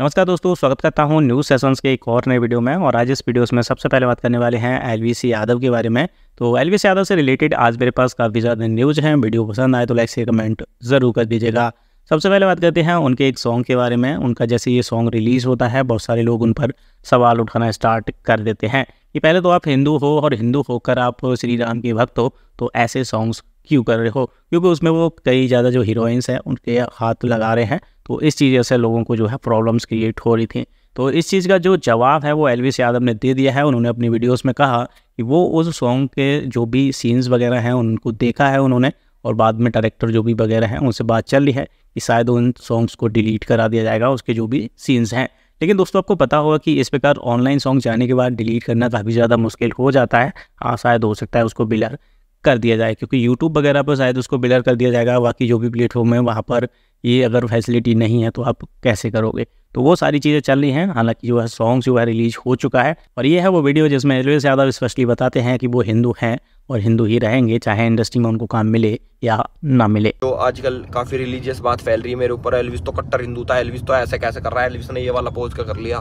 नमस्कार दोस्तों स्वागत करता हूं न्यूज़ सेशंस के एक और नए वीडियो में और आज इस वीडियोस में सबसे पहले बात करने वाले हैं एलवीसी यादव के बारे में तो एलवीसी यादव से रिलेटेड आज मेरे पास काफ़ी ज़्यादा न्यूज़ हैं वीडियो पसंद आए तो लाइक से कमेंट ज़रूर कर दीजिएगा सबसे पहले बात करते हैं उनके एक सॉन्ग के बारे में उनका जैसे ये सॉन्ग रिलीज़ होता है बहुत सारे लोग उन पर सवाल उठाना स्टार्ट कर देते हैं कि पहले तो आप हिंदू हो और हिंदू होकर आप श्री राम के भक्त हो तो ऐसे सॉन्ग्स क्यों कर रहे हो क्योंकि उसमें वो कई ज़्यादा जो हीरोइंस हैं उनके हाथ लगा रहे हैं तो इस चीज़ से लोगों को जो है प्रॉब्लम्स क्रिएट हो रही थी तो इस चीज़ का जो जवाब है वो एलविस यादव ने दे दिया है उन्होंने अपनी वीडियोस में कहा कि वो उस सॉन्ग के जो भी सीन्स वगैरह हैं उनको देखा है उन्होंने और बाद में डायरेक्टर जो भी वगैरह हैं उनसे बात चल रही है कि शायद उन सॉन्ग्स को डिलीट करा दिया जाएगा उसके जो भी सीन्स हैं लेकिन दोस्तों आपको पता होगा कि इस प्रकार ऑनलाइन सॉन्ग जाने के बाद डिलीट करना काफ़ी ज़्यादा मुश्किल हो जाता है हाँ शायद हो सकता है उसको बिलर कर दिया जाए क्योंकि यूट्यूब वगैरह पर शायद उसको बिलर कर दिया जाएगा बाकी जो भी प्लेटफॉर्म है वहाँ पर ये अगर फैसिलिटी नहीं है तो आप कैसे करोगे तो वो सारी चीज़ें चल रही हैं हालांकि जो है सॉन्ग्स जो है रिलीज हो चुका है और ये है वो वीडियो जिसमें रेलवे से यादव स्पष्टली बताते हैं कि वो हिंदू हैं और हिंदू ही रहेंगे चाहे इंडस्ट्री में उनको काम मिले या ना मिले तो आजकल काफ़ी रिलीजियस बात फैल रही है मेरे ऊपर एलविस तो कट्टर हिंदू था एलविस तो ऐसे कैसे कर रहा है एलविस ने ये वाला पोज कर लिया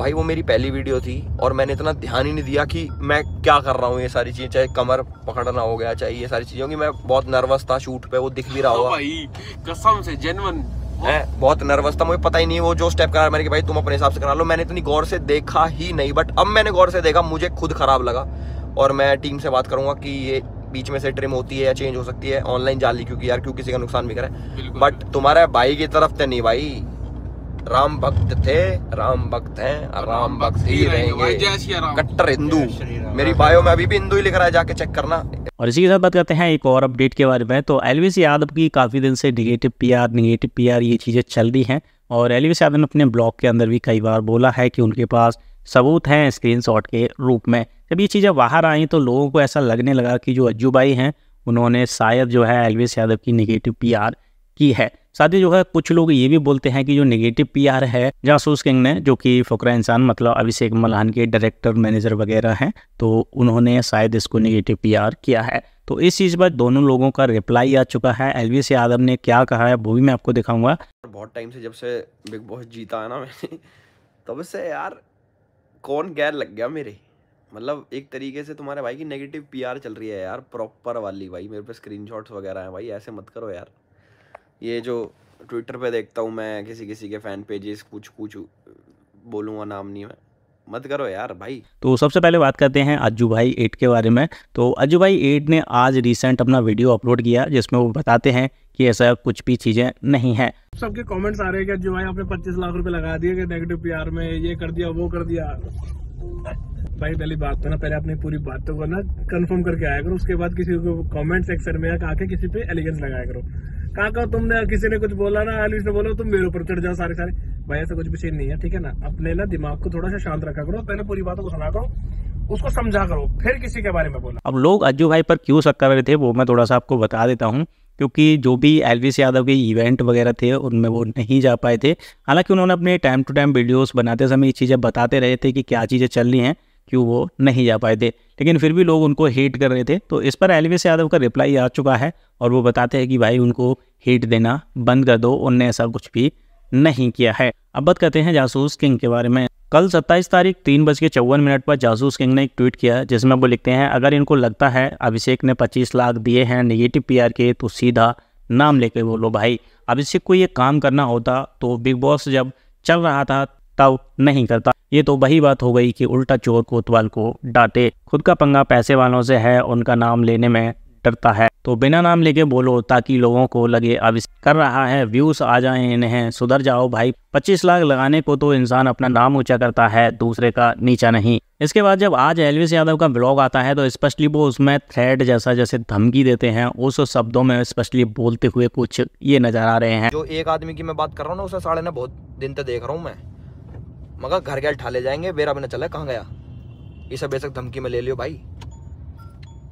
भाई वो मेरी पहली वीडियो थी और मैंने इतना ध्यान ही नहीं दिया कि मैं क्या कर रहा हूँ ये सारी चीज़ें चाहे कमर पकड़ना हो गया चाहे ये सारी चीजें की मैं बहुत नर्वस था शूट पे वो दिख भी रहा हाँ होगा भाई कसम से जेनवन मैं बहुत नर्वस था मुझे पता ही नहीं वो जो स्टेप करा मेरे भाई तुम अपने हिसाब से करा लो मैंने इतनी गौर से देखा ही नहीं बट अब मैंने गौर से देखा मुझे खुद खराब लगा और मैं टीम से बात करूंगा कि ये बीच में से ट्रिम होती है या चेंज हो सकती है ऑनलाइन जाली क्योंकि यार क्यों किसी का नुकसान भी करे बट तुम्हारा भाई की तरफ तो नहीं भाई राम भक्त थे राम भक्त हैं राम भक्त ही रहेंगे कट्टर हिंदू मेरी बायो में अभी भी हिंदू ही लिख रहा है जाके चेक करना और इसी के साथ बात करते हैं एक और अपडेट के बारे में तो एलविस यादव की काफ़ी दिन से negative P R negative R ये चीज़ें चल रही हैं और एलविस यादव ने अपने ब्लॉग के अंदर भी कई बार बोला है कि उनके पास सबूत हैं स्क्रीनशॉट के रूप में जब ये चीज़ें बाहर आई तो लोगों को ऐसा लगने लगा कि जो अज्जू भाई हैं उन्होंने शायद जो है एलविस यादव की निगेटिव पीआर की है साथ ही जो है कुछ लोग ये भी बोलते हैं कि जो नेगेटिव पीआर है जासूस किंग ने जो कि फोकरा इंसान मतलब अभिषेक मल्हान के डायरेक्टर मैनेजर वगैरह हैं तो उन्होंने शायद इसको नेगेटिव पीआर किया है तो इस चीज़ पर दोनों लोगों का रिप्लाई आ चुका है एलवीएस यादव ने क्या कहा है वो भी मैं आपको दिखाऊंगा बहुत टाइम से जब से बिग बॉस जीता है ना मैंने तब से यार कौन गैर लग गया मेरे मतलब एक तरीके से तुम्हारे भाई की नेगेटिव पीआर चल रही है यार प्रॉपर वाली भाई मेरे पे स्क्रीनशॉट्स वगैरह हैं भाई ऐसे मत करो यार ये जो ट्विटर पे देखता हूँ मैं किसी किसी के फ़ैन पेजेस कुछ कुछ बोलूँगा नाम नहीं मैं मत करो यार भाई तो सबसे पहले बात करते हैं अज्जू भाई एट के बारे में तो अज्जू भाई एट ने आज रिसेंट अपना वीडियो अपलोड किया जिसमें वो बताते हैं कि ऐसा कुछ भी चीज़ें नहीं है सबके कमेंट्स आ रहे हैं कि अज्जू भाई आपने 25 लाख रुपए लगा दिए नेगेटिव प्यार में ये कर दिया वो कर दिया भाई पहली बात तो ना पहले अपनी पूरी बातों को ना कन्फर्म करके आया करो उसके बाद किसी को कॉमेंट सेक्शन में आके किसी पे एलिगेंस लगाया करो काका तुमने किसी ने कुछ बोला ना आयुष ने बोला तुम मेरे ऊपर चढ़ जाओ सारे सारे भाई ऐसा कुछ भी सीन नहीं है ठीक है ना अपने ना दिमाग को थोड़ा सा शांत रखा करो पहले पूरी बातों को सुना करो उसको समझा करो फिर किसी के बारे में बोला अब लोग अज्जू भाई पर क्यों शक कर रहे थे वो मैं थोड़ा सा आपको बता देता हूँ क्योंकि जो भी एलविस यादव के इवेंट वगैरह थे उनमें वो नहीं जा पाए थे हालांकि उन्होंने अपने टाइम टू टाइम वीडियोस बनाते समय ये चीज़ें बताते रहे थे कि क्या चीज़ें चल रही हैं क्यों वो नहीं जा पाए थे लेकिन फिर भी लोग उनको हेट कर रहे थे तो इस पर एलवेश यादव का रिप्लाई आ चुका है और वो बताते हैं कि भाई उनको हेट देना बंद कर दो उनने ऐसा कुछ भी नहीं किया है अब बात करते हैं जासूस किंग के बारे में कल 27 तारीख तीन बज के चौवन मिनट पर जासूस किंग ने एक ट्वीट किया जिसमें वो लिखते हैं अगर इनको लगता है अभिषेक ने 25 लाख दिए हैं निगेटिव पीआर के तो सीधा नाम लेके बोलो भाई अभिषेक को ये काम करना होता तो बिग बॉस जब चल रहा था टाउ नहीं करता ये तो वही बात हो गई कि उल्टा चोर कोतवाल को डांटे खुद का पंगा पैसे वालों से है उनका नाम लेने में डरता है तो बिना नाम लेके बोलो ताकि लोगों को लगे अब कर रहा है व्यूज आ जाए इन्हें सुधर जाओ भाई 25 लाख लगाने को तो इंसान अपना नाम ऊंचा करता है दूसरे का नीचा नहीं इसके बाद जब आज एलविस यादव का ब्लॉग आता है तो स्पेशली वो उसमें थ्रेड जैसा जैसे धमकी देते हैं उस शब्दों में स्पेशली बोलते हुए कुछ ये नजर आ रहे हैं जो एक आदमी की मैं बात कर रहा हूँ ना उसे साढ़े ना बहुत दिन तक देख रहा हूँ मैं मगर घर गया ठाले जाएंगे बेरा बिना चला कहाँ गया ये सब बेशक धमकी में ले लियो भाई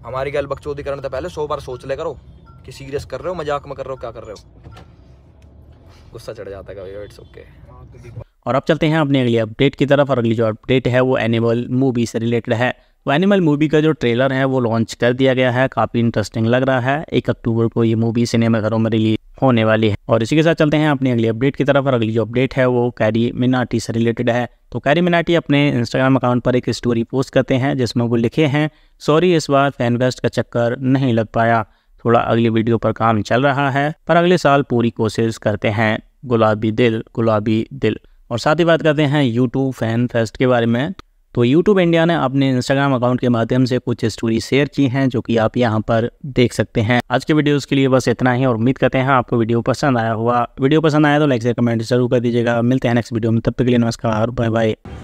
हमारी गैल बकचोदी करने से तो पहले सौ बार सोच ले करो कि सीरियस कर रहे हो मजाक में कर रहे हो क्या कर रहे हो गुस्सा चढ़ जाता है कभी इट्स ओके और अब चलते हैं अपने अगली अपडेट की तरफ और अगली जो अपडेट है वो एनिमल मूवी से रिलेटेड है तो एनिमल मूवी का जो ट्रेलर है वो लॉन्च कर दिया गया है काफ़ी इंटरेस्टिंग लग रहा है एक अक्टूबर को ये मूवी सिनेमाघरों में रिलीज होने वाली है और इसी के साथ चलते हैं अपनी अगली अपडेट की तरफ और अगली जो अपडेट है वो कैरी मिनाटी से रिलेटेड है तो कैरी मिनाटी अपने इंस्टाग्राम अकाउंट पर एक स्टोरी पोस्ट करते हैं जिसमें वो लिखे हैं सॉरी इस बार फैनवेस्ट का चक्कर नहीं लग पाया थोड़ा अगली वीडियो पर काम चल रहा है पर अगले साल पूरी कोशिश करते हैं गुलाबी दिल गुलाबी दिल और साथ ही बात करते हैं यूट्यूब फैन फेस्ट के बारे में तो यूट्यूब इंडिया ने अपने इंस्टाग्राम अकाउंट के माध्यम से कुछ स्टोरी शेयर की हैं जो कि आप यहाँ पर देख सकते हैं आज के वीडियोस के लिए बस इतना ही और उम्मीद करते हैं आपको वीडियो पसंद आया हुआ वीडियो पसंद आया तो लाइक से कमेंट जरूर कर दीजिएगा मिलते हैं नेक्स्ट वीडियो में तब तक के लिए नमस्कार बाय बाय